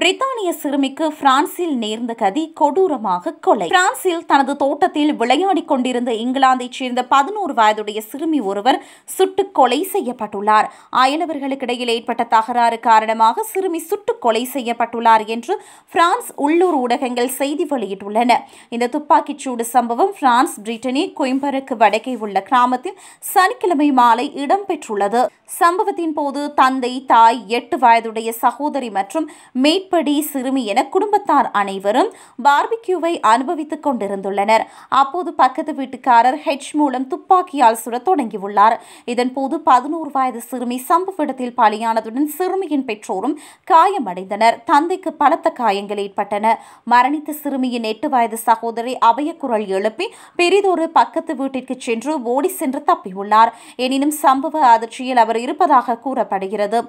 பிரித்தானிய சிறுமிக்கு பிரான்சில் நேர்ந்த கதி கொடூரமாக கொலை பிரான்சில் தனது தோட்டத்தில் விளையாடிக் கொண்டிருந்த இங்கிலாந்தைச் சேர்ந்த பதினோரு வயதுடைய சிறுமி ஒருவர் சுட்டுக் கொலை செய்யப்பட்டுள்ளார் அயலவர்களுக்கிடையில் ஏற்பட்ட தகராறு காரணமாக சிறுமி சுட்டுக் கொலை செய்யப்பட்டுள்ளார் என்று பிரான்ஸ் உள்ளூர் ஊடகங்கள் செய்தி வெளியிட்டுள்ளன இந்த துப்பாக்கிச் சூடு சம்பவம் பிரான்ஸ் பிரிட்டனி கொயம்பருக்கு வடக்கே உள்ள கிராமத்தில் சனிக்கிழமை மாலை இடம்பெற்றுள்ளது சம்பவத்தின் போது தந்தை தாய் எட்டு வயதுடைய சகோதரி மற்றும் மேட் மேற்படி சிறுமி என குடும்பத்தார் அனைவரும் பார்பிக்யூவை அனுபவித்துக் கொண்டிருந்துள்ளனர் அப்போது பக்கத்து வீட்டுக்காரர் ஹெச் மூலம் துப்பாக்கியால் சுட தொடங்கியுள்ளார் இதன்போது பதினோரு வயது சிறுமி சம்பவ இடத்தில் பலியானதுடன் சிறுமியின் பெற்றோரும் காயமடைந்தனர் தந்தைக்கு பலத்த காயங்கள் ஏற்பட்டன மரணித்த சிறுமியின் எட்டு வயது சகோதரி அபயக்குரல் எழுப்பி பெரிதொரு பக்கத்து வீட்டிற்கு சென்று ஓடி சென்று தப்பியுள்ளார் எனினும் சம்பவ அதிர்ச்சியில் அவர் இருப்பதாக கூறப்படுகிறது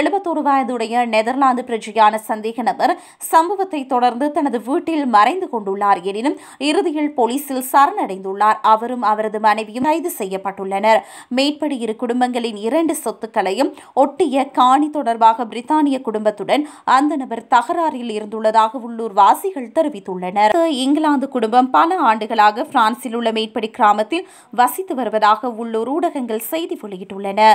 எழுபத்தொரு வயதுடைய நெதர்லாந்து பிரஜையான சந்த சந்தேக நபர் சம்பவத்தை தொடர்ந்து தனது வீட்டில் மறைந்து கொண்டுள்ளார் எனினும் இறுதியில் போலீசில் சரணடைந்துள்ளார் அவரும் அவரது மனைவியும் கைது செய்யப்பட்டுள்ளனர் மேற்படி இரு குடும்பங்களின் இரண்டு சொத்துக்களையும் ஒட்டிய காணி தொடர்பாக பிரித்தானிய குடும்பத்துடன் அந்த நபர் தகராறில் இருந்துள்ளதாக உள்ளூர் வாசிகள் தெரிவித்துள்ளனர் இங்கிலாந்து குடும்பம் பல ஆண்டுகளாக பிரான்சில் உள்ள மேற்படி கிராமத்தில் வசித்து வருவதாக உள்ளூர் ஊடகங்கள் செய்தி வெளியிட்டுள்ளன